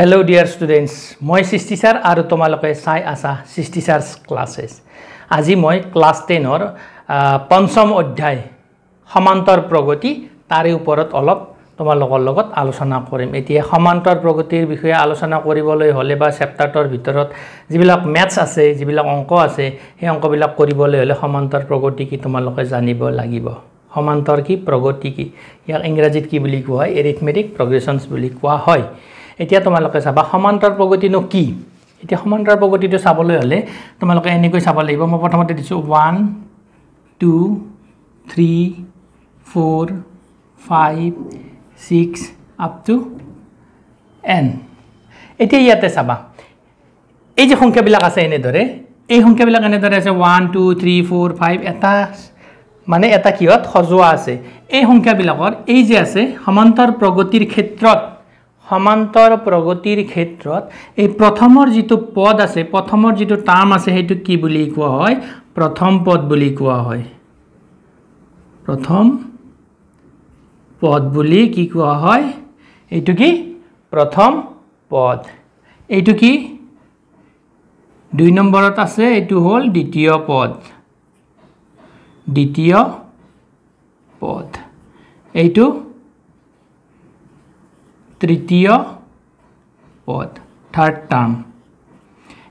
Hello' dear students মই সৃষ্টি sir আৰু তোমালোকে চাই আছা সৃষ্টি ছাৰ ক্লাছেছ আজি মই ক্লাছ টেনৰ পঞ্চম অধ্যায় সমান্তৰ প্ৰগতি তাৰে ওপৰত অলপ তোমালোকৰ লগত আলোচনা কৰিম এতিয়া সমান্তৰ প্ৰগতিৰ বিষয়ে আলোচনা কৰিবলৈ হ'লে বা চেপ্তাৰটোৰ ভিতৰত যিবিলাক মেথছ আছে যিবিলাক অংক আছে সেই অংকবিলাক কৰিবলৈ হ'লে সমান্তৰ প্ৰগতি কি তোমালোকে জানিব লাগিব সমান্তৰ কি প্ৰগতি কি ইয়াক ইংৰাজীত কি বুলি কোৱা হয় এৰিথমেটিক প্ৰগ্ৰেশ্যনছ বুলি কোৱা হয় এতিয়া তোমালোকে চাবা সমান্তৰ প্ৰগতিনো কি এতিয়া সমান্তৰ প্ৰগতিটো চাবলৈ হ'লে তোমালোকে এনেকৈ চাব লাগিব মই প্ৰথমতে দিছোঁ one two three four five six up to n এতিয়া ইয়াতে চাবা এই যে সংখ্যাবিলাক আছে এনেদৰে এই সংখ্যাবিলাক এনেদৰে আছে one two three four five এটা মানে এটা কিহত সজোৱা আছে এই সংখ্যাবিলাকৰ এই যে আছে সমান্তৰ প্ৰগতিৰ ক্ষেত্ৰত সমান্তৰ প্ৰগতিৰ ক্ষেত্ৰত এই প্ৰথমৰ যিটো পদ আছে প্ৰথমৰ যিটো টাৰ্ম আছে সেইটো কি বুলি কোৱা হয় প্ৰথম পদ বুলি কোৱা হয় প্ৰথম পদ বুলি কি কোৱা হয় এইটো কি প্ৰথম পদ এইটো কি দুই নম্বৰত আছে এইটো হ'ল দ্বিতীয় পদ দ্বিতীয় পদ এইটো তৃতীয় পদ থাৰ্ড টাৰ্ম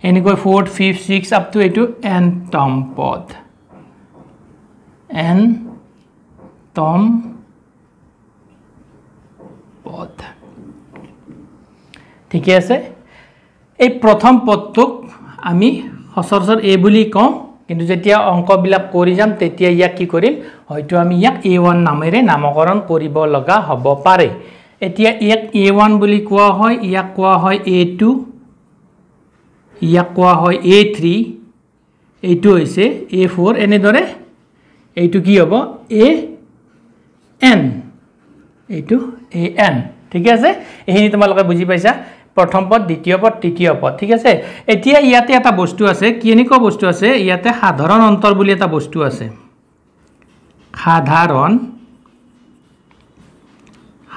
এনেকৈ fourth fifth six up to এইটো এন টম পদ এন টম পদ ঠিকে আছে এই প্ৰথম পদটোক আমি সচৰাচৰ এ বুলি কওঁ কিন্তু যেতিয়া অংকবিলাক কৰি যাম তেতিয়া ইয়াক কি কৰিম হয়তো আমি ইয়াক এ ওৱান নামেৰে নামকৰণ কৰিব লগা হ'ব পাৰে এতিয়া ইয়াক এ ওৱান বুলি কোৱা হয় ইয়াক কোৱা হয় এ টু ইয়াক কোৱা হয় এ থ্ৰী এইটো হৈছে এ ফ'ৰ এনেদৰে এইটো কি হ'ব এ এন এইটো এ এন ঠিক আছে এইখিনি তোমালোকে বুজি পাইছা প্ৰথম পদ দ্বিতীয় পদ তৃতীয় পদ ঠিক আছে এতিয়া ইয়াতে এটা বস্তু আছে কি এনেকুৱা বস্তু আছে ইয়াতে সাধাৰণ অন্তৰ বুলি এটা বস্তু আছে সাধাৰণ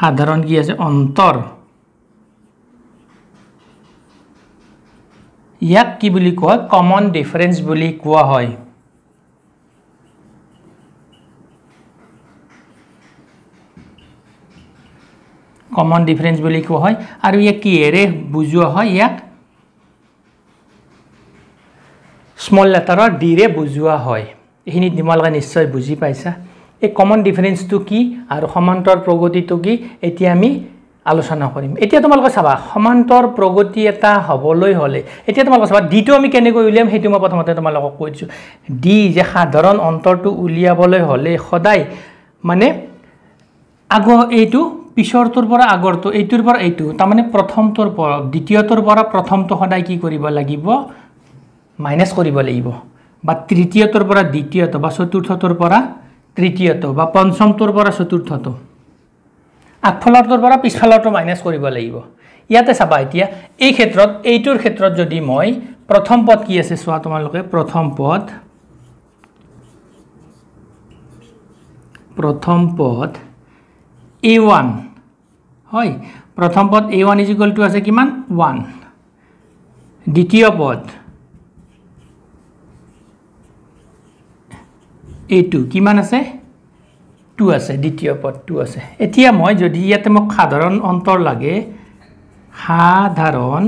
সাধাৰণ কি আছে অন্তৰ ইয়াক কি বুলি কোৱা হয় কমন ডিফাৰেঞ্চ বুলি কোৱা হয় কমন ডিফাৰেঞ্চ বুলি কোৱা হয় আৰু ইয়াক কি এৰে বুজোৱা হয় ইয়াক স্মল লেটাৰৰ ডিৰে বুজোৱা হয় এইখিনি তোমালোকে নিশ্চয় বুজি পাইছা এই কমন ডিফাৰেঞ্চটো কি আৰু সমান্তৰ প্ৰগতিটো কি এতিয়া আমি আলোচনা কৰিম এতিয়া তোমালোকে চাবা সমান্তৰ প্ৰগতি এটা হ'বলৈ হ'লে এতিয়া তোমালোকে চাবা ডিটো আমি কেনেকৈ উলিয়াম সেইটো মই প্ৰথমতে তোমালোকক কৈ দিছোঁ ডি যে সাধাৰণ অন্তৰটো উলিয়াবলৈ হ'লে সদায় মানে আগৰ এইটো পিছৰটোৰ পৰা আগৰটো এইটোৰ পৰা এইটো তাৰমানে প্ৰথমটোৰ পৰা দ্বিতীয়টোৰ পৰা প্ৰথমটো সদায় কি কৰিব লাগিব মাইনাছ কৰিব লাগিব বা তৃতীয়টোৰ পৰা দ্বিতীয়টো বা চতুৰ্থটোৰ পৰা তৃতীয়টো বা পঞ্চমটোৰ পৰা চতুৰ্থটো আগফালৰটোৰ পৰা পিছফালৰটো মাইনাছ কৰিব লাগিব ইয়াতে চাবা এতিয়া এই ক্ষেত্ৰত এইটোৰ ক্ষেত্ৰত যদি মই প্ৰথম পদ কি আছে চোৱা তোমালোকে প্ৰথম পদ প্ৰথম পদ এ ওৱান হয় প্ৰথম পদ এ ওৱান ইজিকুৱেল টু আছে কিমান ওৱান দ্বিতীয় পদ এইটো কিমান আছে টু আছে দ্বিতীয় পদটো আছে এতিয়া মই যদি ইয়াতে মোক সাধাৰণ অন্তৰ লাগে সাধাৰণ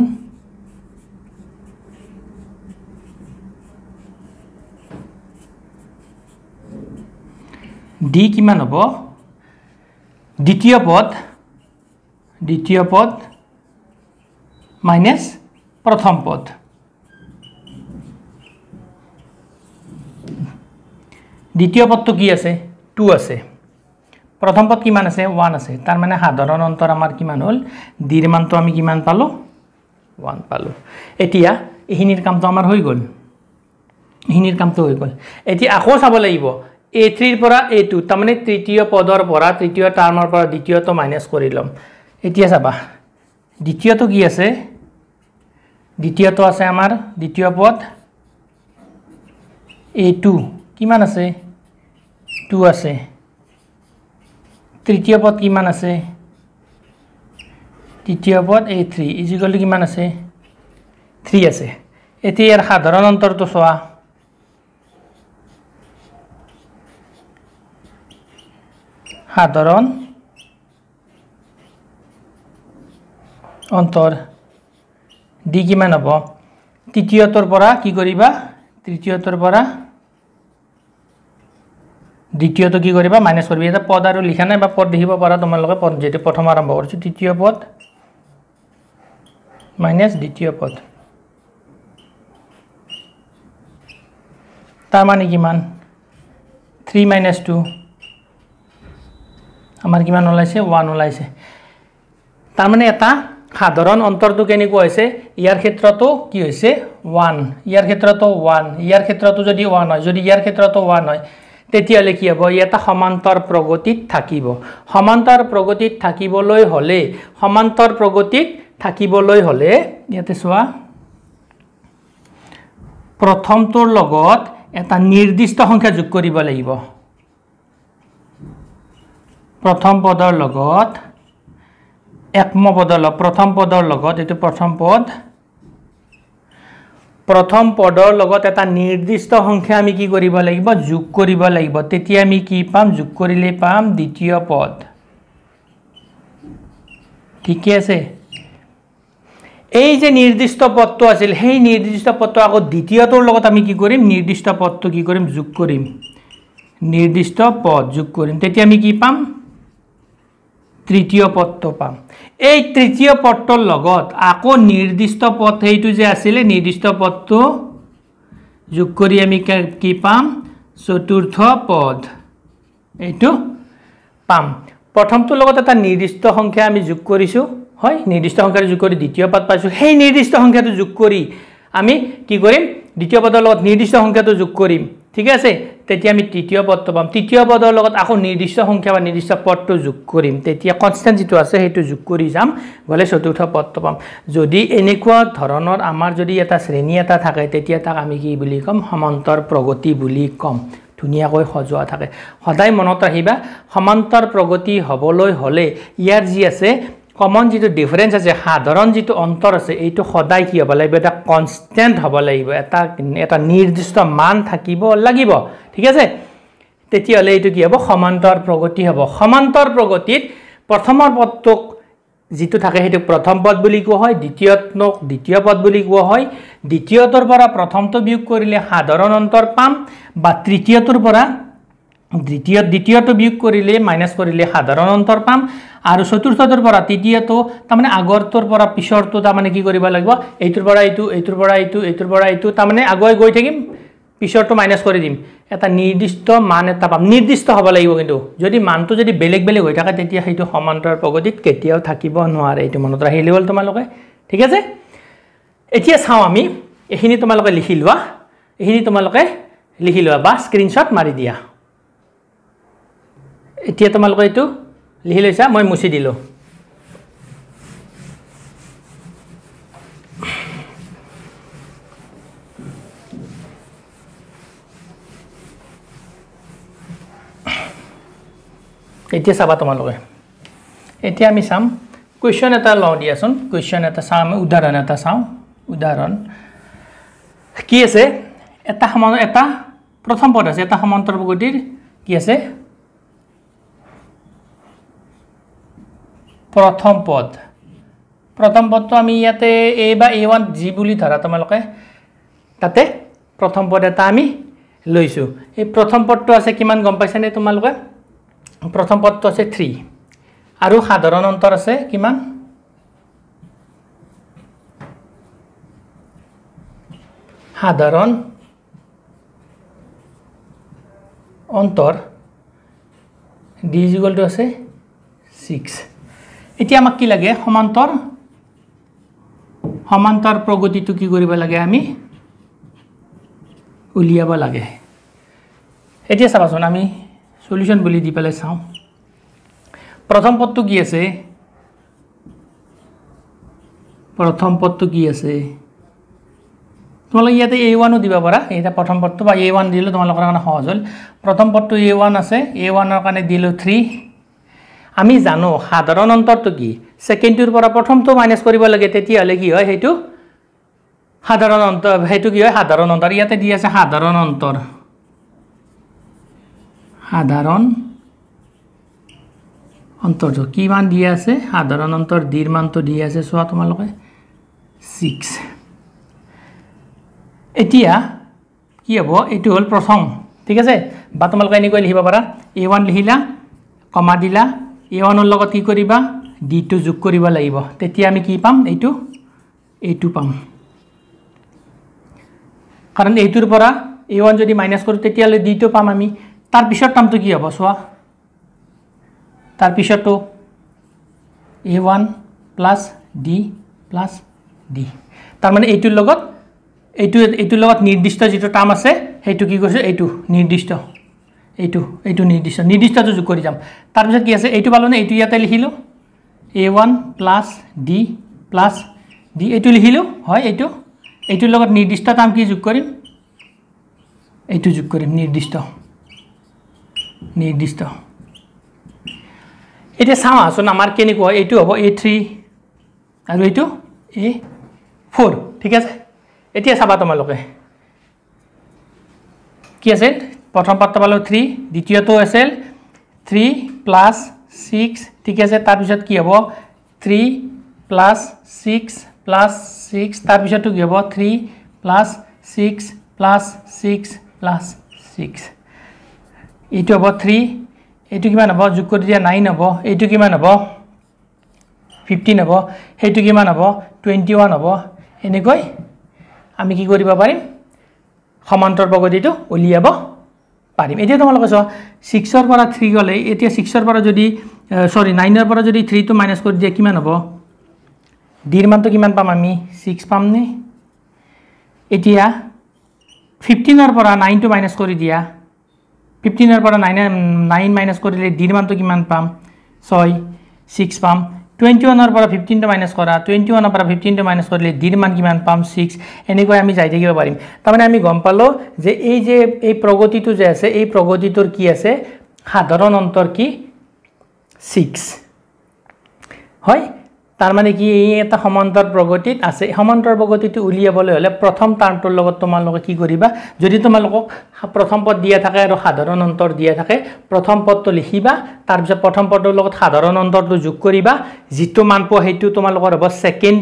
ডি কিমান হ'ব দ্বিতীয় পদ দ্বিতীয় পদ মাইনাছ প্ৰথম পদ দ্বিতীয় পদটো কি আছে টু আছে প্ৰথম পদ কিমান আছে ওৱান আছে তাৰ মানে সাধাৰণ অন্তৰ আমাৰ কিমান হ'ল দিৰ মানটো আমি কিমান পালোঁ ওৱান পালোঁ এতিয়া এইখিনিৰ কামটো আমাৰ হৈ গ'ল এইখিনিৰ কামটো হৈ গ'ল এতিয়া আকৌ চাব লাগিব এ থ্ৰীৰ পৰা এ টু তাৰমানে তৃতীয় পদৰ পৰা তৃতীয় টাৰ্মৰ পৰা দ্বিতীয়টো মাইনাছ কৰি ল'ম এতিয়া চাবা দ্বিতীয়টো কি আছে দ্বিতীয়টো আছে আমাৰ দ্বিতীয় পদ এ টু কিমান আছে টু আছে তৃতীয় পদ কিমান আছে তৃতীয় পদ এই থ্ৰী ইজিকলি কিমান আছে থ্ৰী আছে এতিয়া ইয়াৰ সাধাৰণ অন্তৰটো চোৱা সাধাৰণ অন্তৰ দি কিমান হ'ব তৃতীয়টোৰ পৰা কি কৰিবা তৃতীয়টোৰ পৰা দ্বিতীয় তো কি করবা মাইনাস করবি এটা পদ আর লিখা নাই বা পদ দেখব পড়া তোমালে যেটি প্রথম আরম্ভ করছো তৃতীয় পদ মাইনাস দ্বিতীয় পদ তার মানে কি মান থ্রি মাইনাস টু আমার কিমান ওলাইছে ওয়ান ওলাইছে তার মানে এটা সাধারণ অন্তরটো কেনেকুৱা হৈছে ইয়াৰ ক্ষেত্ৰতো কি হৈছে ওৱান ইয়াৰ ক্ষেত্ৰতো ওৱান ইয়াৰ ক্ষেত্ৰতো যদি ওৱান হয় যদি ইয়াৰ ক্ষেত্ৰতো ওৱান হয় তেতিয়ালে কি হ'ব ই এটা সমান্তৰ প্ৰগতিত থাকিব সমান্তৰ প্ৰগতিত থাকিবলৈ হ'লে সমান্তৰ প্ৰগতিত থাকিবলৈ হ'লে ইয়াতে চোৱা প্ৰথমটোৰ লগত এটা নিৰ্দিষ্ট সংখ্যা যোগ কৰিব লাগিব প্ৰথম পদৰ লগত একম পদৰ লগত প্ৰথম পদৰ লগত এইটো প্ৰথম পদ প্ৰথম পদৰ লগত এটা নিৰ্দিষ্ট সংখ্যা আমি কি কৰিব লাগিব যোগ কৰিব লাগিব তেতিয়া আমি কি পাম যোগ কৰিলে পাম দ্বিতীয় পদ ঠিকে আছে এই যে নিৰ্দিষ্ট পদটো আছিল সেই নিৰ্দিষ্ট পদটো আকৌ দ্বিতীয়টোৰ লগত আমি কি কৰিম নিৰ্দিষ্ট পদটো কি কৰিম যোগ কৰিম নিৰ্দিষ্ট পদ যোগ কৰিম তেতিয়া আমি কি পাম তৃতীয় পদটো পাম এই তৃতীয় পদটোৰ লগত আকৌ নিৰ্দিষ্ট পদ সেইটো যে আছিলে নিৰ্দিষ্ট পদটো যোগ কৰি আমি কি পাম চতুৰ্থ পদ এইটো পাম প্ৰথমটোৰ লগত এটা নিৰ্দিষ্ট সংখ্যা আমি যোগ কৰিছোঁ হয় নিৰ্দিষ্ট সংখ্যাটো যোগ কৰি দ্বিতীয় পদ পাইছোঁ সেই নিৰ্দিষ্ট সংখ্যাটো যোগ কৰি আমি কি কৰিম দ্বিতীয় পদৰ লগত নিৰ্দিষ্ট সংখ্যাটো যোগ কৰিম ঠিক আছে তেতিয়া আমি তৃতীয় পদটো পাম তৃতীয় পদৰ লগত আকৌ নিৰ্দিষ্ট সংখ্যা বা নিৰ্দিষ্ট পদটো যোগ কৰিম তেতিয়া কনষ্টেণ্ট যিটো আছে সেইটো যোগ কৰি যাম গ'লে চতুৰ্থ পদটো পাম যদি এনেকুৱা ধৰণৰ আমাৰ যদি এটা শ্ৰেণী এটা থাকে তেতিয়া তাক আমি কি বুলি ক'ম সমান্তৰ প্ৰগতি বুলি ক'ম ধুনীয়াকৈ সজোৱা থাকে সদায় মনত ৰাখিবা সমান্তৰ প্ৰগতি হ'বলৈ হ'লে ইয়াৰ যি আছে কমন যিটো ডিফাৰেঞ্চ আছে সাধাৰণ যিটো অন্তৰ আছে এইটো সদায় কি হ'ব লাগিব এটা কনষ্টেণ্ট হ'ব লাগিব এটা এটা নিৰ্দিষ্ট মান থাকিব লাগিব ঠিক আছে তেতিয়াহ'লে এইটো কি হ'ব সমান্তৰ প্ৰগতি হ'ব সমান্তৰ প্ৰগতিত প্ৰথমৰ পদটোক যিটো থাকে সেইটোক প্ৰথম পদ বুলি কোৱা হয় দ্বিতীয়ক দ্বিতীয় পদ বুলি কোৱা হয় দ্বিতীয়টোৰ পৰা প্ৰথমটো বিয়োগ কৰিলে সাধাৰণ অন্তৰ পাম বা তৃতীয়টোৰ পৰা দ্বিতীয় দ্বিতীয়টো বিয়োগ কৰিলে মাইনাছ কৰিলে সাধাৰণ অন্তৰ পাম আৰু চতুৰ্থটোৰ পৰা তৃতীয়টো তাৰমানে আগৰটোৰ পৰা পিছৰটো তাৰমানে কি কৰিব লাগিব এইটোৰ পৰা এইটো এইটোৰ পৰা এইটো এইটোৰ পৰা এইটো তাৰমানে আগুৱাই গৈ থাকিম পিছৰটো মাইনাছ কৰি দিম এটা নিৰ্দিষ্ট মান এটা পাম নিৰ্দিষ্ট হ'ব লাগিব কিন্তু যদি মানটো যদি বেলেগ বেলেগ হৈ থাকে তেতিয়া সেইটো সমান্তৰ প্ৰগতিত কেতিয়াও থাকিব নোৱাৰে এইটো মনত ৰাখি লৈ গ'ল তোমালোকে ঠিক আছে এতিয়া চাওঁ আমি এইখিনি তোমালোকে লিখি লোৱা এইখিনি তোমালোকে লিখি লোৱা বা স্ক্ৰীণশ্বট মাৰি দিয়া এতিয়া তোমালোকে এইটো লিখি লৈছা মই মুচি দিলোঁ এতিয়া চাবা তোমালোকে এতিয়া আমি চাম কুৱেশ্যন এটা লওঁ দিয়াচোন কুৱেশ্যন এটা চাওঁ আমি উদাহৰণ এটা চাওঁ উদাহৰণ কি আছে এটা সমান এটা প্ৰথম পদ আছে এটা সমান্তৰ প্ৰগতিৰ কি আছে প্ৰথম পদ প্ৰথম পদটো আমি ইয়াতে এ বা এ ওৱান জি বুলি ধৰা তোমালোকে তাতে প্ৰথম পদ এটা আমি লৈছোঁ এই প্ৰথম পদটো আছে কিমান গম পাইছানে তোমালোকে প্ৰথম পদটো আছে থ্ৰী আৰু সাধাৰণ অন্তৰ আছে কিমান সাধাৰণ অন্তৰ ডিজিকলটো আছে ছিক্স এতিয়া আমাক কি লাগে সমান্তৰ সমান্তৰ প্ৰগতিটো কি কৰিব লাগে আমি উলিয়াব লাগে এতিয়া চাবাচোন আমি চলিউশ্যন বুলি দি পেলাই চাওঁ প্ৰথম পদটো কি আছে প্ৰথম পদটো কি আছে তোমালোকে ইয়াতে এ ওৱানো দিব পাৰা এতিয়া প্ৰথম পদটো বা এ ওৱান দিলোঁ তোমালোকৰ কাৰণে সহজ হ'ল প্ৰথম পদটো এ ওৱান আছে এ ওৱানৰ কাৰণে দিলোঁ থ্ৰী আমি জানো সাধাৰণ অন্তৰটো কি ছেকেণ্ডটোৰ পৰা প্ৰথমটো মাইনাচ কৰিব লাগে তেতিয়াহ'লে কি হয় সেইটো সাধাৰণ অন্তৰ সেইটো কি হয় সাধাৰণ অন্তৰ ইয়াতে দি আছে সাধাৰণ অন্তৰ সাধাৰণ অন্তৰটো কিমান দি আছে সাধাৰণ অন্তৰ দিৰ মানটো দি আছে চোৱা তোমালোকে ছিক্স এতিয়া কি হ'ব এইটো হ'ল প্ৰথম ঠিক আছে বা তোমালোকে এনেকৈ লিখিব পাৰা এ ওৱান লিখিলা কমা দিলা এ ওৱানৰ লগত কি কৰিবা ডিটো যোগ কৰিব লাগিব তেতিয়া আমি কি পাম এইটো এইটো পাম কাৰণ এইটোৰ পৰা এ ওৱান যদি মাইনাছ কৰোঁ তেতিয়াহ'লে ডিটো পাম আমি তাৰপিছৰ টামটো কি হ'ব চোৱা তাৰপিছৰটো a one plus d plus d তাৰমানে এইটোৰ লগত এইটো এইটোৰ লগত নিৰ্দিষ্ট যিটো টাৰ্ম আছে সেইটো কি কৈছোঁ এইটো নিৰ্দিষ্ট এইটো এইটো নিৰ্দিষ্ট নিৰ্দিষ্টটো যোগ কৰি যাম তাৰপিছত কি আছে এইটো পালোঁনে এইটো ইয়াতে লিখিলোঁ a one plus d plus d এইটো লিখিলোঁ হয় এইটো এইটোৰ লগত নিৰ্দিষ্ট কাম কি যোগ কৰিম এইটো যোগ কৰিম নিৰ্দিষ্ট নিৰ্দিষ্ট এতিয়া চাওঁ আচোন আমাৰ কেনেকুৱা এইটো হ'ব এ থ্ৰী আৰু এইটো এ ফ'ৰ ঠিক আছে এতিয়া চাবা তোমালোকে কি আছিল প্ৰথম পাত্ৰ পালোঁ থ্ৰী দ্বিতীয়টো আছিল থ্ৰী প্লাছ ছিক্স ঠিক আছে তাৰপিছত কি হ'ব three plus six plus six তাৰপিছতটো কি হ'ব three plus six plus six plus six এইটো হ'ব থ্ৰী এইটো কিমান হ'ব যোগ কৰি দিয়া নাইন হ'ব এইটো কিমান হ'ব ফিফটিন হ'ব সেইটো কিমান হ'ব টুৱেণ্টি ওৱান হ'ব এনেকৈ আমি কি কৰিব পাৰিম সমান্তৰ প্ৰগতিটো উলিয়াব পাৰিম এতিয়া তোমালোকে চোৱা ছিক্সৰ পৰা থ্ৰী গ'লে এতিয়া ছিক্সৰ পৰা যদি চৰি নাইনৰ পৰা যদি থ্ৰীটো মাইনাছ কৰি দিয়ে কিমান হ'ব ডিৰ মানটো কিমান পাম আমি ছিক্স পামনে এতিয়া ফিফটিনৰ পৰা নাইনটো মাইনাছ কৰি দিয়া ফিফটিনৰ পৰা নাইনে নাইন মাইনাছ কৰিলে ডিৰ মানটো কিমান পাম ছয় ছিক্স পাম টুৱেণ্টি ওৱানৰ পৰা ফিফটিনটো মাইনাছ কৰা টুৱেণ্টি ওৱানৰ পৰা ফিফটিনটো মাইনাছ কৰিলে দিন মান কিমান পাম ছিক্স এনেকৈ আমি যাই থাকিব পাৰিম তাৰমানে আমি গম পালোঁ যে এই যে এই প্ৰগতিটো যে আছে এই প্ৰগতিটোৰ কি আছে সাধাৰণ অন্তৰ কি ছিক্স হয় তাৰমানে কি এই এটা সমান্তৰ প্ৰগতিত আছে সমান্তৰ প্ৰগতিটো উলিয়াবলৈ হ'লে প্ৰথম টাৰ্মটোৰ লগত তোমালোকে কি কৰিবা যদি তোমালোকক প্ৰথম পদ দিয়া থাকে আৰু সাধাৰণ অন্তৰ দিয়া থাকে প্ৰথম পদটো লিখিবা তাৰপিছত প্ৰথম পদৰ লগত সাধাৰণ অন্তৰটো যোগ কৰিবা যিটো মান পোৱা সেইটো তোমালোকৰ হ'ব ছেকেণ্ড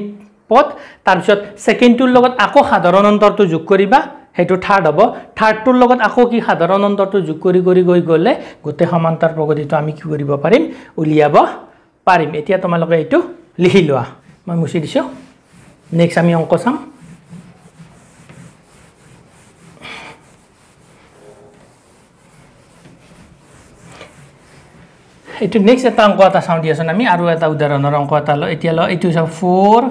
পদ তাৰপিছত ছেকেণ্ডটোৰ লগত আকৌ সাধাৰণ অন্তৰটো যোগ কৰিবা সেইটো থাৰ্ড হ'ব থাৰ্ডটোৰ লগত আকৌ কি সাধাৰণ অন্তৰটো যোগ কৰি কৰি গৈ গ'লে গোটেই সমান্তৰ প্ৰগতিটো আমি কি কৰিব পাৰিম উলিয়াব পাৰিম এতিয়া তোমালোকে এইটো লিখি লোৱা মই মুচি দিছোঁ নেক্সট আমি অংক চাম এইটো নেক্সট এটা অংক এটা চাওঁ দিয়াচোন আমি আৰু এটা উদাহৰণৰ অংক এটা লওঁ এতিয়া লওঁ এইটো হিচাপে ফ'ৰ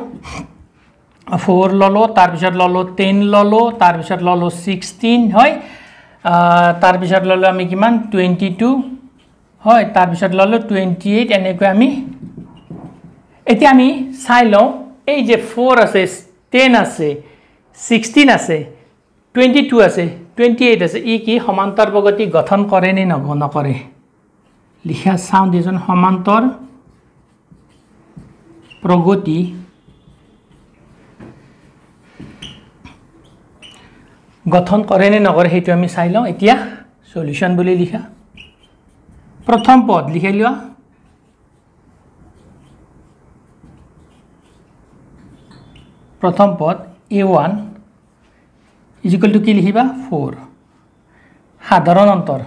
ফ'ৰ ল'লোঁ তাৰপিছত ল'লোঁ টেন ল'লোঁ তাৰপিছত ল'লোঁ ছিক্সটিন হয় তাৰপিছত ল'লোঁ আমি কিমান টুৱেণ্টি টু হয় তাৰপিছত ল'লোঁ টুৱেণ্টি এইট এনেকৈ আমি এতিয়া আমি চাই লওঁ এই যে ফ'ৰ আছে টেন আছে ছিক্সটিন আছে টুৱেণ্টি টু আছে টুৱেণ্টি এইট আছে ই কি সমান্তৰ প্ৰগতি গঠন কৰে নে নগ নকৰে লিখা চাওঁ দেচোন সমান্তৰ প্ৰগতি গঠন কৰে নে নকৰে সেইটো আমি চাই লওঁ এতিয়া চলিউশ্যন বুলি লিখা প্ৰথম পদ লিখি লোৱা প্ৰথম পদ এ ওৱান ইজিকুৱেল টু কি লিখিবা ফ'ৰ সাধাৰণ অন্তৰ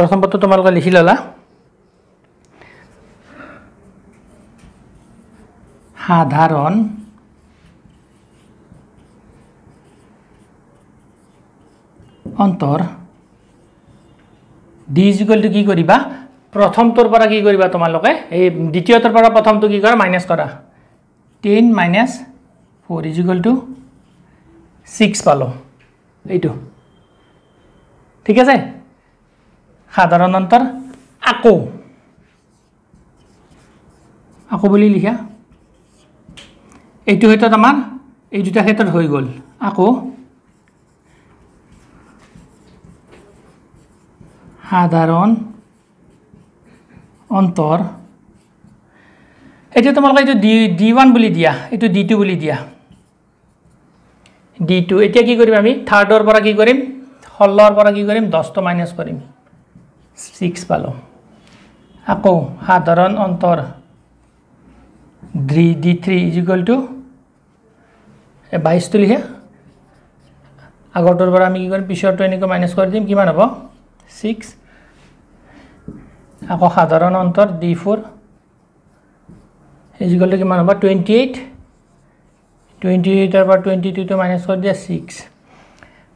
প্ৰথম পদটো তোমালোকে লিখি ল'লা সাধাৰণ অন্তৰ ডি ইজিকুৱেল টু কি কৰিবা প্ৰথমটোৰ পৰা কি কৰিবা তোমালোকে এই দ্বিতীয়টোৰ পৰা প্ৰথমটো কি কৰা মাইনাছ কৰা ten minus four equal to six পালোঁ এইটো ঠিক আছে সাধাৰণ অন্তৰ আকৌ আকৌ বুলি লিখা এইটো ক্ষেত্ৰত আমাৰ এই দুটা ক্ষেত্ৰত হৈ গ'ল আকৌ সাধাৰণ অন্তৰ এতিয়া তোমালোকে এইটো ডি ডি ওৱান বুলি দিয়া এইটো ডি টু বুলি দিয়া ডি টু এতিয়া কি কৰিম আমি থাৰ্ডৰ পৰা কি কৰিম ষোল্লৰ পৰা কি কৰিম দহটো মাইনাছ কৰিম ছিক্স পালোঁ আকৌ সাধাৰণ অন্তৰ d d three equal to বাইছ তুলিহে আগৰটোৰ পৰা আমি কি কৰিম পিছৰটো এনেকৈ মাইনাছ কৰি দিম কিমান হ'ব ছিক্স আকৌ সাধাৰণ অন্তৰ ডি ফ'ৰ ইজিকেলটো কিমান হ'ব টুৱেণ্টি এইট টুৱেণ্টি এইটৰ পৰা টুৱেণ্টি টুটো মাইনাছ কৰি দিয়া ছিক্স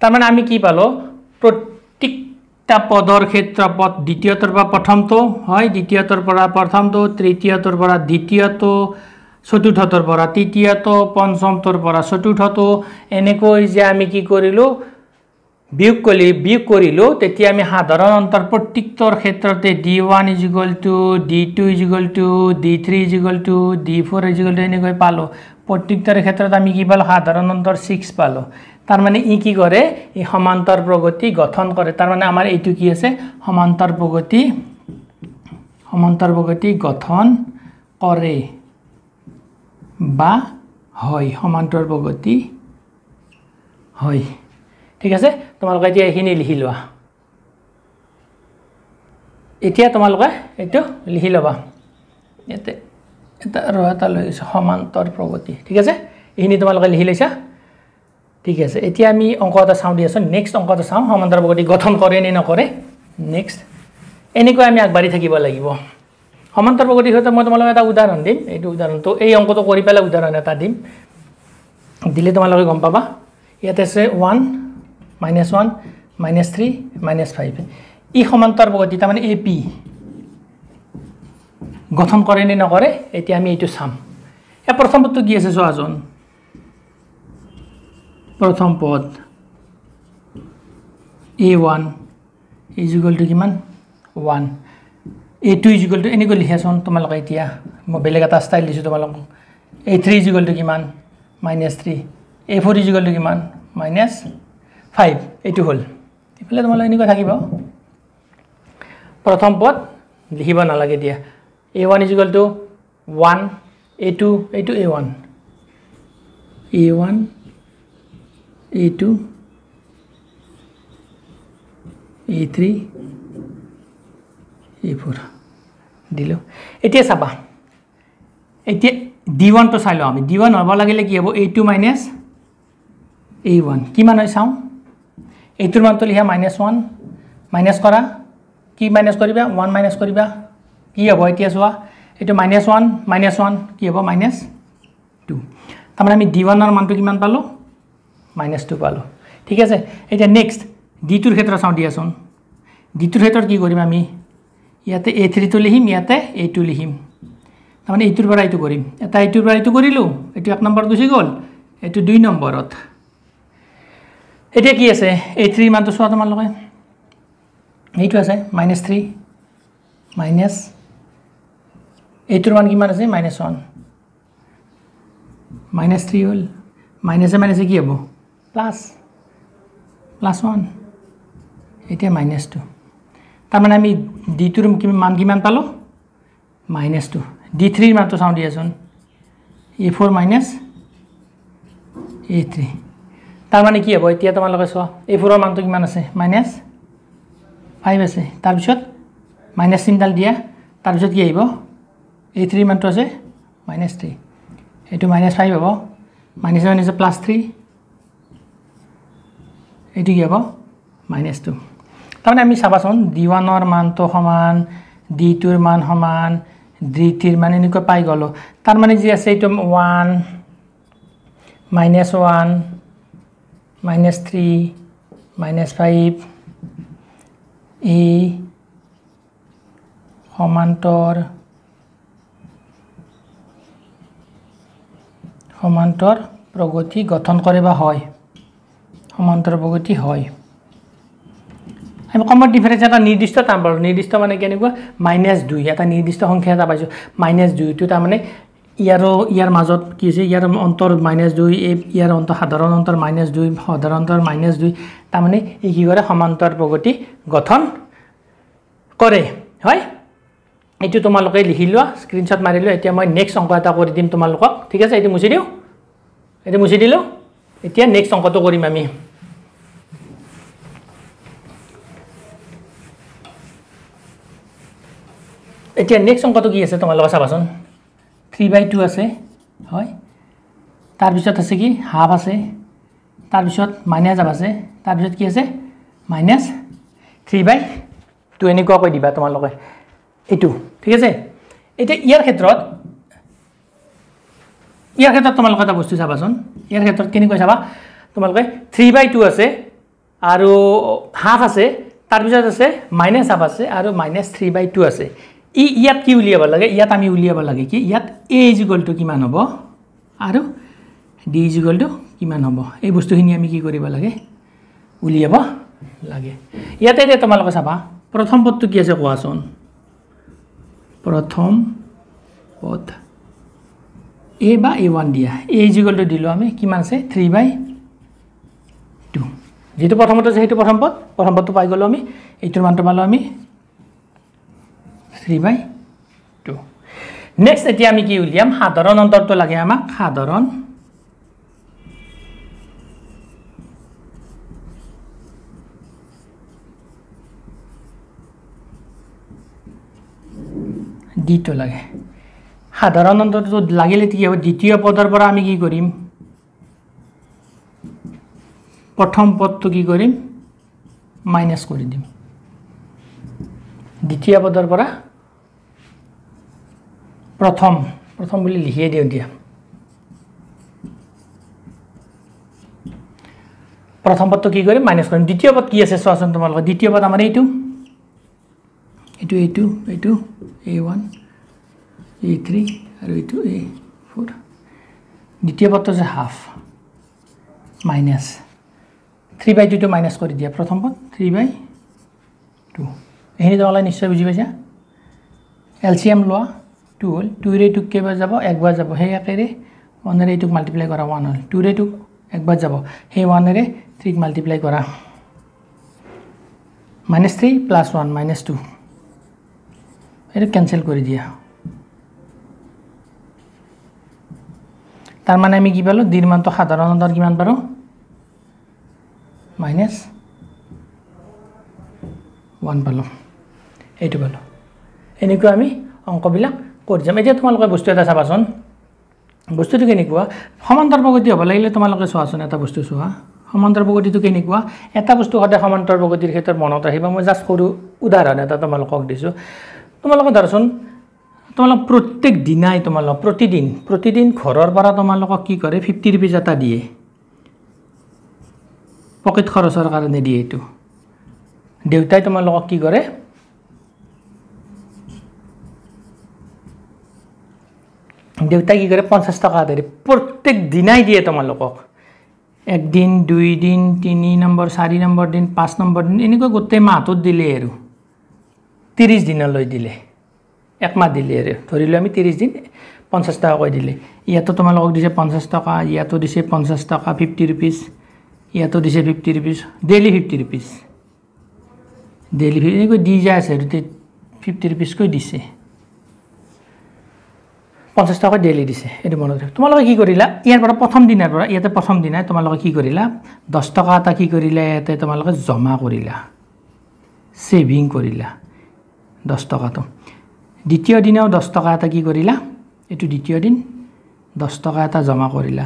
তাৰমানে আমি কি পালোঁ প্ৰত্যেকটা পদৰ ক্ষেত্ৰপদ দ্বিতীয়টোৰ পৰা প্ৰথমটো হয় দ্বিতীয়টোৰ পৰা প্ৰথমটো তৃতীয়টোৰ পৰা দ্বিতীয়টো চতুৰ্থটোৰ পৰা তৃতীয়টো পঞ্চমটোৰ পৰা চতুৰ্থটো এনেকৈ যে আমি কি কৰিলোঁ বিয়োগ কৰি বিয়োগ কৰিলোঁ তেতিয়া আমি সাধাৰণ অন্তৰ প্ৰত্যেকটোৰ ক্ষেত্ৰতে d one equal to d two equal to d three equal to d four equal to এনেকৈ পালোঁ প্ৰত্যেকটোৰ ক্ষেত্ৰত আমি কি পালোঁ সাধাৰণ অন্তৰ ছিক্স পালোঁ তাৰমানে ই কি কৰে ই সমান্তৰ প্ৰগতি গঠন কৰে তাৰমানে আমাৰ এইটো কি আছে সমান্তৰ প্ৰগতি সমান্তৰ প্ৰগতি গঠন কৰে বা হয় সমান্তৰ প্ৰগতি হয় ঠিক আছে তোমালোকে এতিয়া এইখিনি লিখি লোৱা এতিয়া তোমালোকে এইটো লিখি ল'বা ইয়াতে এটা আৰু এটা লৈ গৈছে সমান্তৰ প্ৰগতি ঠিক আছে এইখিনি তোমালোকে লিখি লৈছা ঠিক আছে এতিয়া আমি অংক এটা চাওঁ দি আছোঁ নেক্সট অংক এটা চাওঁ সমান্তৰ প্ৰগতি গঠন কৰে নে নকৰে নেক্সট এনেকৈ আমি আগবাঢ়ি থাকিব লাগিব সমান্তৰ প্ৰগতি হৈছে মই তোমালোকে এটা উদাহৰণ দিম এইটো উদাহৰণটো এই অংকটো কৰি পেলাই উদাহৰণ এটা দিম দিলে তোমালোকে গম পাবা ইয়াতে আছে one minus one minus three minus five ই সমান্তৰ্বগতি তাৰমানে এ পি গঠন কৰে নে নকৰে এতিয়া আমি এইটো চাম এই প্ৰথম পদটো কি আছে চোৱাজন প্ৰথম পদ এ ওৱান ইজুগলটো কিমান ওৱান এ টু ইজুগলটো এনেকৈ লিখাচোন তোমালোকে এতিয়া মই বেলেগ এটা ষ্টাইল দিছোঁ তোমালোক এ থ্ৰী ইজুগলটো কিমান মাইনাছ থ্ৰী এ ফ'ৰ ইজুগলটো কিমান মাইনাছ ফাইভ এইটো হ'ল এইফালে তোমালোক এনেকুৱা থাকিব প্ৰথম পদ লিখিব নালাগে দিয়া a one equal to one a two এইটো a one a one a two a three a four দিলোঁ এতিয়া চাবা এতিয়া ডি ওৱানটো চাই লওঁ আমি ডি ওৱান হ'ব লাগিলে কি হ'ব a two minus a one কিমান হয় চাওঁ এইটোৰ মানটো লিখা মাইনাছ ওৱান মাইনাছ কৰা কি মাইনাছ কৰিবা ওৱান মাইনাছ কৰিবা কি হ'ব এতিয়া চোৱা এইটো মাইনাছ ওৱান মাইনাছ ওৱান কি হ'ব মাইনাছ টু তাৰমানে আমি ডি ওৱানৰ মানটো কিমান পালোঁ মাইনাছ টু পালোঁ ঠিক আছে এতিয়া নেক্সট ডি টুৰ ক্ষেত্ৰত চাওঁ দিয়াচোন ডিটোৰ ক্ষেত্ৰত কি কৰিম আমি ইয়াতে এ থ্ৰীটো লিখিম ইয়াতে এ টু লিখিম তাৰমানে এইটোৰ পৰা এইটো কৰিম এটা এইটোৰ পৰা এইটো কৰিলোঁ এইটো এক নম্বৰত গুচি গ'ল এইটো দুই নম্বৰত এতিয়া কি আছে এই থ্ৰী মানটো চোৱা তোমালোকে এইটো আছে মাইনাছ থ্ৰী মাইনাছ এইটোৰ মান কিমান আছে মাইনাছ ওৱান মাইনাছ থ্ৰী হ'ল মাইনাছে মাইনাছে কি হ'ব প্লাছ প্লাছ ওৱান এতিয়া মাইনাছ টু তাৰমানে আমি ডি টুৰ কিমান মান কিমান পালোঁ মাইনাছ টু ডি থ্ৰীৰ মানটো চাওঁ দিয়াচোন a four minus a three তাৰ মানে কি হ'ব এতিয়া তোমালোকে চোৱা এই এইবোৰৰ মানটো কিমান আছে মাইনাছ ফাইভ আছে তাৰপিছত মাইনাছ তিনিডাল দিয়া তাৰপিছত কি আহিব এই থ্ৰীৰ মানটো আছে মাইনাছ থ্ৰী এইটো মাইনাছ ফাইভ হ'ব মাইনাছ মাইনাছ প্লাছ থ্ৰী এইটো কি হ'ব মাইনাছ টু তাৰমানে আমি চাবাচোন ডি ওৱানৰ মানটো সমান ডি টুৰ মান সমান ডি থ্ৰীৰ মান এনেকৈ পাই গ'লোঁ তাৰমানে যি আছে এইটো one minus one minus 3 minus 5 a homantor homantor progoti gothan koreba hoy homantor progoti hoy আমি কমৰ ডিফাৰেঞ্চ এটা নিৰ্দিষ্ট তাম বাৰু নিৰ্দিষ্ট মানে কেনেকুৱা মাইনাছ দুই এটা নিৰ্দিষ্ট সংখ্যা এটা পাইছোঁ মাইনাছ দুইটো তাৰমানে ইয়াৰো ইয়াৰ মাজত কি হৈছে ইয়াৰ অন্তৰ মাইনাছ দুই এই ইয়াৰ অন্তৰ সাধাৰণ অন্তৰ মাইনাছ দুই সাধাৰণ অন্তৰ মাইনাছ দুই তাৰমানে এই কি কৰে সমান্তৰ প্ৰগতি গঠন কৰে হয় এইটো তোমালোকে লিখি লোৱা স্ক্ৰীণশ্বট মাৰি লোৱা এতিয়া মই নেক্সট অংক এটা কৰি দিম তোমালোকক ঠিক আছে এইটো মুচি দিওঁ এইটো মুচি দিলোঁ এতিয়া নেক্সট অংকটো কৰিম আমি এতিয়া নেক্সট অংকটো কি আছে তোমালোকে চাবাচোন থ্ৰী বাই টু আছে হয় তাৰপিছত আছে কি হাফ আছে তাৰপিছত মাইনাছ হাফ আছে তাৰপিছত কি আছে মাইনাছ থ্ৰী বাই টু এনেকুৱাকৈ দিবা তোমালোকে এইটো ঠিক আছে এতিয়া ইয়াৰ ক্ষেত্ৰত ইয়াৰ ক্ষেত্ৰত তোমালোকে এটা বস্তু চাবাচোন ইয়াৰ ক্ষেত্ৰত কেনেকৈ চাবা তোমালোকে থ্ৰী বাই টু আছে আৰু হাফ আছে তাৰপিছত আছে মাইনাছ হাফ আছে আৰু মাইনাছ থ্ৰী বাই টু আছে ই ইয়াত কি উলিয়াব লাগে ইয়াত আমি উলিয়াব লাগে কি ইয়াত এ ইজুগলটো কিমান হ'ব আৰু ডি ইজুগলটো কিমান হ'ব এই বস্তুখিনি আমি কি কৰিব লাগে উলিয়াব লাগে ইয়াতে এতিয়া তোমালোকে চাবা প্ৰথম পদটো কি আছে কোৱাচোন প্ৰথম পদ এ বা এ ওৱান দিয়া এ ইজুগলটো দিলোঁ আমি কিমান আছে থ্ৰী বাই টু যিটো প্ৰথমতে আছে সেইটো প্ৰথম পদ প্ৰথম পদটো পাই গ'লোঁ আমি এইটোৰ মানটো পালোঁ আমি 3 by 2. Next, the TMK William Hadron on Dorto Lagama Hadron Dito Lag Hadron on Dorto Lagility of Dito Potter Boramigi Gorim Potom Pot to Gigorim Minus Gorim Dito Potter Boramigi প্ৰথম প্ৰথম বুলি লিখিয়ে দিওঁ দিয়া প্ৰথম পদটো কি কৰিম মাইনাছ কৰিম দ্বিতীয় পদ কি আছে চোৱাচোন তোমালোকৰ দ্বিতীয় পদ আমাৰ এইটো এইটো এইটো এইটো এ ওৱান এ থ্ৰী আৰু এইটো এ ফ'ৰ দ্বিতীয় পদটো যে হাফ মাইনাছ থ্ৰী বাই টুটো মাইনাছ কৰি দিয়া প্ৰথম পদ থ্ৰী বাই টু এইখিনি তোমালোকে নিশ্চয় বুজি পাইছা এল চি এম লোৱা টু হ'ল টুৰে টুক কেইবাৰ যাব একবাৰ যাব সেই একেৰে ওৱানেৰে এইটোক মাল্টিপ্লাই কৰা ওৱান হ'ল টুৰে টুক একবাৰ যাব সেই ওৱানেৰে থ্ৰীক মাল্টিপ্লাই কৰা minus three plus one minus two এইটো কেনচেল কৰি দিয়া তাৰমানে আমি কি পালোঁ দিৰ মানটো সাধাৰণতৰ কিমান পাৰোঁ মাইনাছ ওৱান পালোঁ এইটো পালোঁ এনেকৈ আমি অংকবিলাক কৰি যাম এতিয়া তোমালোকে বস্তু এটা চাবাচোন বস্তুটো কেনেকুৱা সমান্তৰ প্ৰগতি হ'ব লাগিলে তোমালোকে চোৱাচোন এটা বস্তু চোৱা সমান্তৰ প্ৰগতিটো কেনেকুৱা এটা বস্তু সদায় সমান্তৰ প্ৰগতিৰ ক্ষেত্ৰত মনত ৰাখিব মই জাষ্ট সৰু উদাহৰণ এটা তোমালোকক দিছোঁ তোমালোকে ধৰাচোন তোমালোক প্ৰত্যেক দিনাই তোমালোক প্ৰতিদিন প্ৰতিদিন ঘৰৰ পৰা তোমালোকক কি কৰে ফিফটি ৰুপিজ এটা দিয়ে পকেট খৰচৰ কাৰণে দিয়ে এইটো দেউতাই তোমালোকক কি কৰে দেউতাই কি কৰে পঞ্চাছ টকা এটা দিয়ে প্ৰত্যেক দিনাই দিয়ে তোমালোকক একদিন দুই দিন তিনি নম্বৰ চাৰি নম্বৰ দিন পাঁচ নম্বৰ দিন এনেকৈ গোটেই মাহটোত দিলে আৰু ত্ৰিছ দিনলৈ দিলে একমাহ দিলে আৰু ধৰি লওঁ আমি ত্ৰিছ দিন পঞ্চাছ টকাকৈ দিলে ইয়াতো তোমালোকক দিছে পঞ্চাছ টকা ইয়াতো দিছে পঞ্চাছ টকা ফিফটি ৰুপিজ ইয়াতো দিছে fifty rupees daily fifty rupees daily এনেকৈ দি যায় আছে আৰু ফিফটি ৰুপিজকৈ দিছে পঞ্চাশ টাকা ডেইলি দিছে এইটো মনত ৰাখ তোমালোকে কি কৰিলা ইয়াৰ পৰা প্ৰথম দিনাৰ পৰা ইয়াতে প্ৰথম দিনাই তোমালোকে কি কৰিলা দহ টকা এটা কি কৰিলা ইয়াতে তোমালোকে জমা কৰিলা ছেভিং কৰিলা দহ টকাটো দ্বিতীয় দিনাও দহ টকা এটা কি কৰিলা এইটো দ্বিতীয় দিন দহ টকা এটা জমা কৰিলা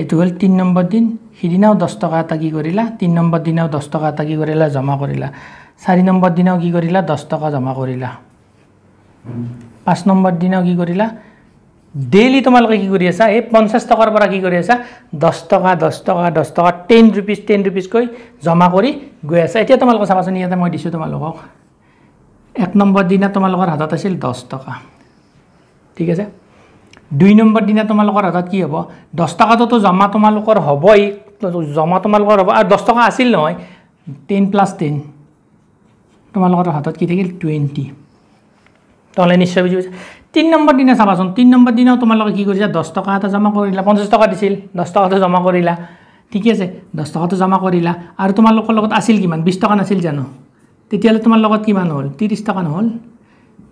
এইটো হ'ল তিনি নম্বৰ দিন সিদিনাও দহ টকা এটা কি কৰিলা তিনি নম্বৰ দিনাও দহ টকা এটা কি কৰিলা জমা কৰিলা চাৰি নম্বৰ দিনাও কি কৰিলা দহ টকা জমা কৰিলা পাঁচ নম্বৰ দিনাও কি কৰিলা ডেইলি তোমালোকে কি কৰি আছা এই পঞ্চাছ টকাৰ পৰা কি কৰি আছা দহ টকা দহ টকা দহ টকা টেন ৰুপিজ টেন ৰুপিজকৈ জমা কৰি গৈ আছা এতিয়া তোমালোকক চাবাচোন ইয়াতে মই দিছোঁ তোমালোকক এক নম্বৰ দিনা তোমালোকৰ হাতত আছিল দহ টকা ঠিক আছে দুই নম্বৰ দিনা তোমালোকৰ হাতত কি হ'ব দহ টকাটোতো জমা তোমালোকৰ হ'বই জমা তোমালোকৰ হ'ব আৰু দহ টকা আছিল নহয় টেন প্লাছ টেন তোমালোকৰ হাতত কি থাকিল টুৱেণ্টি তোমালোকে নিশ্চয় বুজি পাইছা তিন নম্বৰ দিনা চাবাচোন তিন নম্বৰ দিনাও তোমালোকে কি কৰিছা দহ টকা এটা জমা কৰিলা পঞ্চাছ টকা দিছিল দহ টকাটো জমা কৰিলা ঠিকে আছে দহ টকাটো জমা কৰিলা আৰু তোমালোকৰ লগত আছিল কিমান বিছ টকা নাছিল জানো তেতিয়াহ'লে তোমাৰ লগত কিমান হ'ল ত্ৰিছ টকা নহ'ল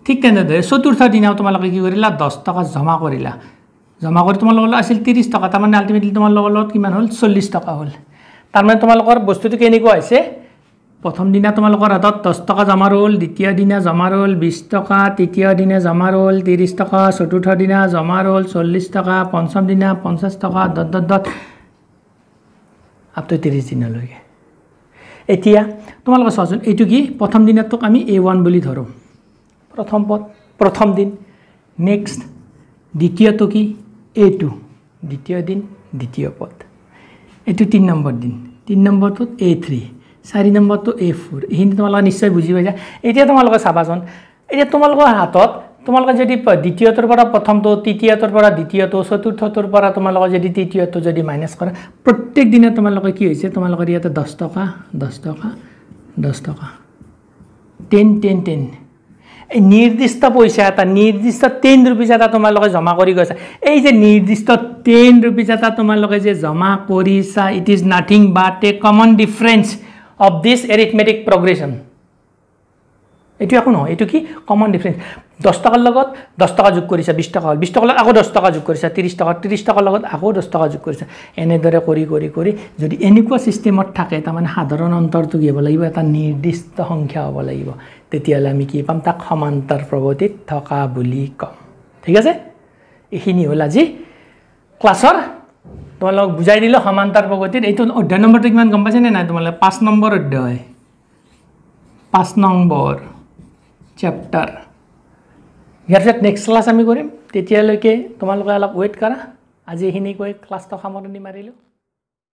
ঠিক তেনেদৰে চতুৰ্থ দিনাও তোমালোকে কি কৰিলা দহ টকা জমা কৰিলা জমা কৰি তোমাৰ লগত আছিল ত্ৰিছ টকা তাৰমানে আল্টিমেটলি তোমালোকৰ লগত কিমান হ'ল চল্লিছ টকা হ'ল তাৰমানে তোমালোকৰ বস্তুটো কেনেকুৱা হৈছে প্ৰথম দিনা তোমালোকৰ হাতত দহ টকা জমা ৰ'ল দ্বিতীয় দিনা জমা ৰ'ল বিছ টকা তৃতীয় দিনা জমা ৰ'ল ত্ৰিছ টকা চতুৰ্থ দিনা জমা ৰ'ল চল্লিছ টকা পঞ্চম দিনা পঞ্চাছ টকা দত দত দত আপ ত্ৰিছ দিনলৈকে এতিয়া তোমালোকৰ চোৱাচোন এইটো কি প্ৰথম দিনাটোক আমি এ ওৱান বুলি ধৰোঁ প্ৰথম পথ প্ৰথম দিন নেক্সট দ্বিতীয়টো কি এ টু দ্বিতীয় দিন দ্বিতীয় পদ এইটো তিনি নম্বৰ দিন তিনি নম্বৰটোত এ থ্ৰী চাৰি নম্বৰটো এ ফ'ৰ এইখিনি তোমালোকে নিশ্চয় বুজি পাইছা এতিয়া তোমালোকে চাবাচোন এতিয়া তোমালোকৰ হাতত তোমালোকে যদি দ্বিতীয়টোৰ পৰা প্ৰথমটো তৃতীয়টোৰ পৰা দ্বিতীয়টো চতুৰ্থটোৰ পৰা তোমালোকে যদি তৃতীয়টো যদি মাইনাছ কৰা প্ৰত্যেক দিনা তোমালোকে কি হৈছে তোমালোকৰ ইয়াতে দহ টকা দহ টকা দহ টকা টেন টেন টেন এই নিৰ্দিষ্ট পইচা এটা নিৰ্দিষ্ট টেন ৰুপিজ এটা তোমালোকে জমা কৰি গৈছা এই যে নিৰ্দিষ্ট টেন ৰুপিজ এটা তোমালোকে যে জমা কৰিছা it is nothing but a common difference of this arithmetic progression এইটো একো নহয় এইটো কি কমন ডিফাৰেঞ্চ দহ টকাৰ লগত দহ টকা যোগ কৰিছা বিছ টকা বিছ টকাৰ লগত আকৌ দহ টকা যোগ কৰিছা ত্ৰিছ টকা ত্ৰিছ টকাৰ লগত আকৌ দহ টকা যোগ কৰিছা এনেদৰে কৰি কৰি কৰি যদি এনেকুৱা ছিষ্টেমত থাকে তাৰমানে সাধাৰণ অন্তৰটো কি হ'ব লাগিব এটা নিৰ্দিষ্ট সংখ্যা হ'ব লাগিব তেতিয়াহ'লে আমি কি পাম তাক সমান্তৰ প্ৰগতিত থকা বুলি ক'ম ঠিক আছে এইখিনি হ'ল আজি ক্লাছৰ তোমালোকক বুজাই দিলোঁ সমান্তৰ প্ৰগতিত এইটো অধ্যায় নম্বৰটো কিমান গম পাইছেনে নাই তোমালোকে পাঁচ নম্বৰ অধ্যায় পাঁচ নম্বৰ চেপ্টাৰ ইয়াৰ পিছত নেক্সট ক্লাছ আমি কৰিম তেতিয়ালৈকে তোমালোকে অলপ ৱেইট কৰা আজি এইখিনি কৈ ক্লাছটো সামৰণি মাৰিলোঁ